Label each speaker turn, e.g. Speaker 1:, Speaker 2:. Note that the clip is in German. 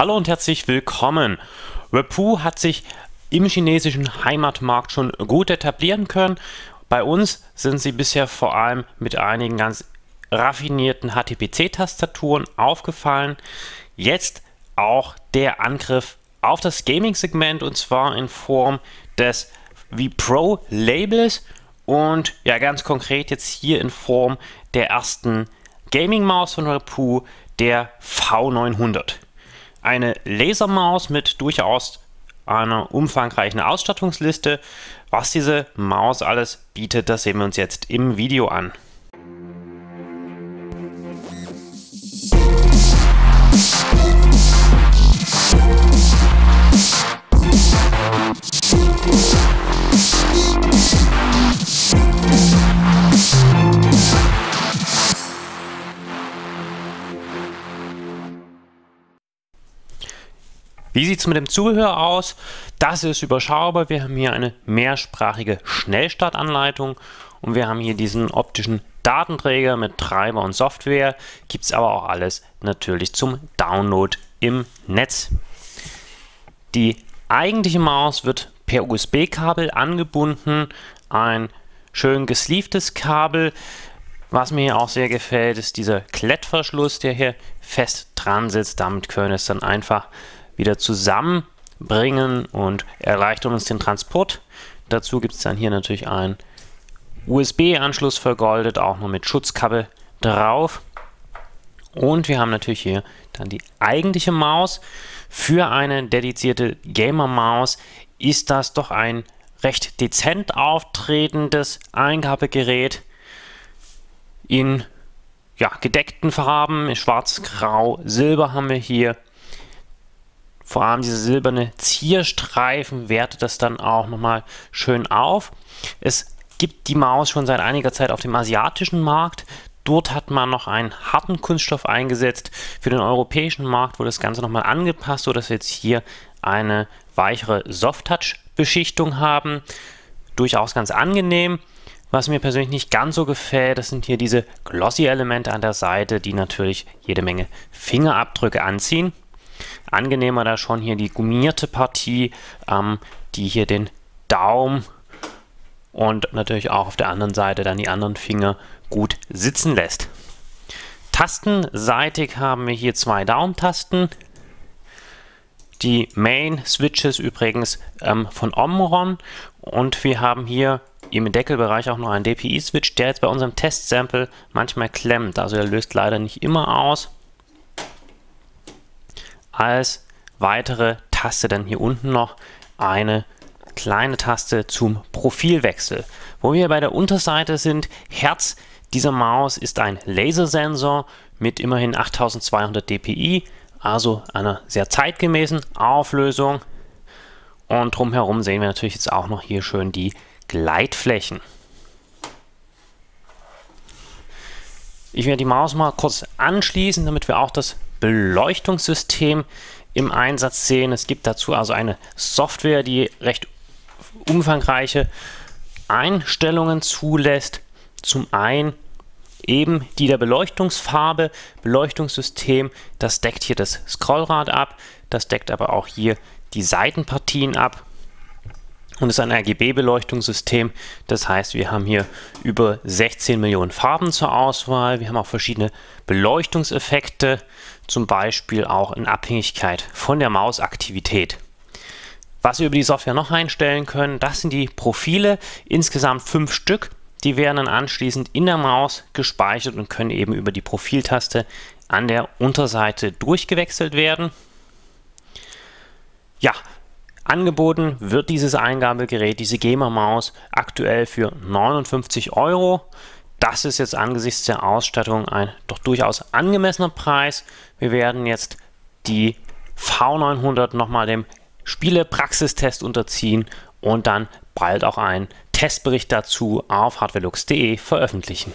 Speaker 1: Hallo und herzlich willkommen. Wepu hat sich im chinesischen Heimatmarkt schon gut etablieren können. Bei uns sind sie bisher vor allem mit einigen ganz raffinierten HTPC-Tastaturen aufgefallen. Jetzt auch der Angriff auf das Gaming-Segment und zwar in Form des V-Pro-Labels und ja ganz konkret jetzt hier in Form der ersten Gaming-Maus von Repu, der V900 eine Lasermaus mit durchaus einer umfangreichen Ausstattungsliste. Was diese Maus alles bietet, das sehen wir uns jetzt im Video an. Wie sieht es mit dem Zubehör aus? Das ist überschaubar. Wir haben hier eine mehrsprachige Schnellstartanleitung und wir haben hier diesen optischen Datenträger mit Treiber und Software. Gibt es aber auch alles natürlich zum Download im Netz. Die eigentliche Maus wird per USB-Kabel angebunden. Ein schön gesleeftes Kabel. Was mir hier auch sehr gefällt, ist dieser Klettverschluss, der hier fest dran sitzt. Damit können es dann einfach wieder zusammenbringen und erleichtern uns den Transport. Dazu gibt es dann hier natürlich einen USB-Anschluss vergoldet, auch noch mit Schutzkappe drauf. Und wir haben natürlich hier dann die eigentliche Maus. Für eine dedizierte Gamer-Maus ist das doch ein recht dezent auftretendes Eingabegerät in ja, gedeckten Farben, in schwarz, grau, silber haben wir hier vor allem diese silberne Zierstreifen wertet das dann auch nochmal schön auf. Es gibt die Maus schon seit einiger Zeit auf dem asiatischen Markt. Dort hat man noch einen harten Kunststoff eingesetzt. Für den europäischen Markt wurde das Ganze nochmal angepasst, sodass wir jetzt hier eine weichere Soft-Touch-Beschichtung haben. Durchaus ganz angenehm. Was mir persönlich nicht ganz so gefällt, das sind hier diese Glossy-Elemente an der Seite, die natürlich jede Menge Fingerabdrücke anziehen angenehmer da schon hier die gummierte Partie, ähm, die hier den Daumen und natürlich auch auf der anderen Seite dann die anderen Finger gut sitzen lässt. Tastenseitig haben wir hier zwei Daumentasten. Die Main-Switches übrigens ähm, von Omron und wir haben hier im Deckelbereich auch noch einen DPI-Switch, der jetzt bei unserem Testsample manchmal klemmt. Also er löst leider nicht immer aus als weitere Taste dann hier unten noch eine kleine Taste zum Profilwechsel. Wo wir bei der Unterseite sind, Herz dieser Maus ist ein Lasersensor mit immerhin 8200 dpi, also einer sehr zeitgemäßen Auflösung. Und drumherum sehen wir natürlich jetzt auch noch hier schön die Gleitflächen. Ich werde die Maus mal kurz anschließen, damit wir auch das Beleuchtungssystem im Einsatz sehen. Es gibt dazu also eine Software, die recht umfangreiche Einstellungen zulässt. Zum einen eben die der Beleuchtungsfarbe, Beleuchtungssystem, das deckt hier das Scrollrad ab, das deckt aber auch hier die Seitenpartien ab und ist ein RGB-Beleuchtungssystem. Das heißt, wir haben hier über 16 Millionen Farben zur Auswahl, wir haben auch verschiedene Beleuchtungseffekte, zum Beispiel auch in Abhängigkeit von der Mausaktivität. Was wir über die Software noch einstellen können, das sind die Profile, insgesamt fünf Stück. Die werden dann anschließend in der Maus gespeichert und können eben über die Profiltaste an der Unterseite durchgewechselt werden. Ja, angeboten wird dieses Eingabegerät, diese gema maus aktuell für 59 Euro das ist jetzt angesichts der Ausstattung ein doch durchaus angemessener Preis. Wir werden jetzt die V900 nochmal dem Spielepraxistest unterziehen und dann bald auch einen Testbericht dazu auf hardwarelux.de veröffentlichen.